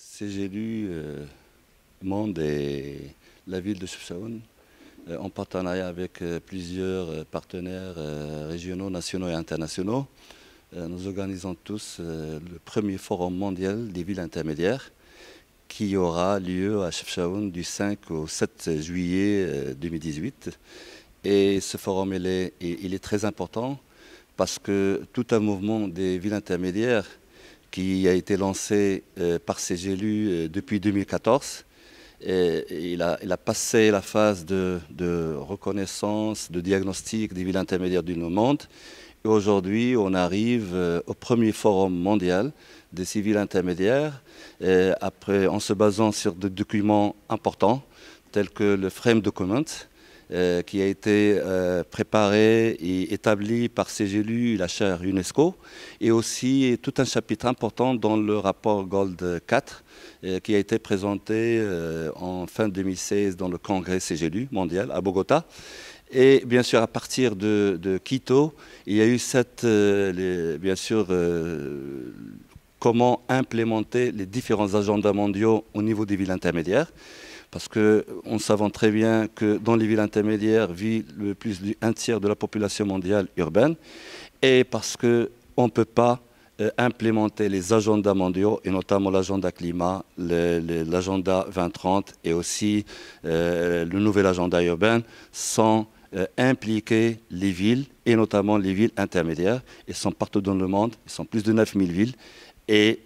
Ces euh, Monde et la ville de Soussaoun, euh, en partenariat avec euh, plusieurs partenaires régionaux, nationaux et internationaux, nous organisons tous le premier forum mondial des villes intermédiaires qui aura lieu à Chefchaoun du 5 au 7 juillet 2018. Et ce forum, il est très important parce que tout un mouvement des villes intermédiaires qui a été lancé euh, par ces élus euh, depuis 2014. il, a, passé la phase de, reconnaissance, de diagnostic des villes intermédiaires du monde. Et aujourd'hui, on arrive euh, au premier forum mondial des civils intermédiaires, après, en se basant sur des documents importants tels que le frame document, euh, qui a été euh, préparé et établi par CGLU, la chaire UNESCO, et aussi tout un chapitre important dans le rapport Gold 4 euh, qui a été présenté en fin 2016 dans le congrès CGLU mondial à Bogota. Et bien sûr, à partir de, Quito, il y a eu cette, bien sûr, comment implémenter les différents agendas mondiaux au niveau des villes intermédiaires. Parce qu'on savons très bien que dans les villes intermédiaires vit le plus d'un tiers de la population mondiale urbaine. Et parce qu'on ne peut pas euh, implémenter les agendas mondiaux, et notamment l'agenda climat, l'agenda 2030 et aussi euh, le nouvel agenda urbain, sans euh, impliquer les villes, et notamment les villes intermédiaires. Elles sont partout dans le monde, elles sont plus de 9000 villes, et,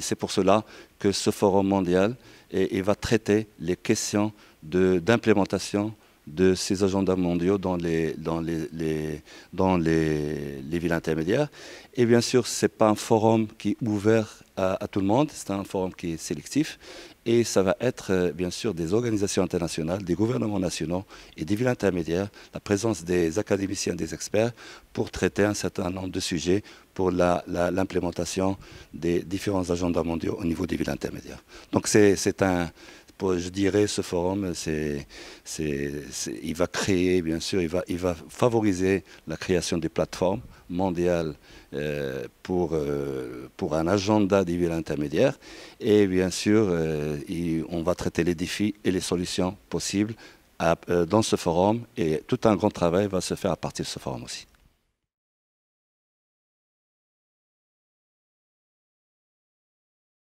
c'est pour cela que ce forum mondial va traiter les questions d'implémentation de ces agendas mondiaux dans les, dans les, dans les, villes intermédiaires. Et bien sûr, ce n'est pas un forum qui est ouvert à, à tout le monde, c'est un forum qui est sélectif. Et ça va être, euh, bien sûr, des organisations internationales, des gouvernements nationaux et des villes intermédiaires, la présence des académiciens, des experts, pour traiter un certain nombre de sujets pour l'implémentation des différents agendas mondiaux au niveau des villes intermédiaires. Donc c'est un je dirais, ce forum, c'est, il va créer, bien sûr, il va, il va favoriser la création des plateformes mondiales euh, pour, euh, pour un agenda des villes intermédiaires. Et bien sûr, euh, on va traiter les défis et les solutions possibles dans ce forum. Et tout un grand travail va se faire à partir de ce forum aussi.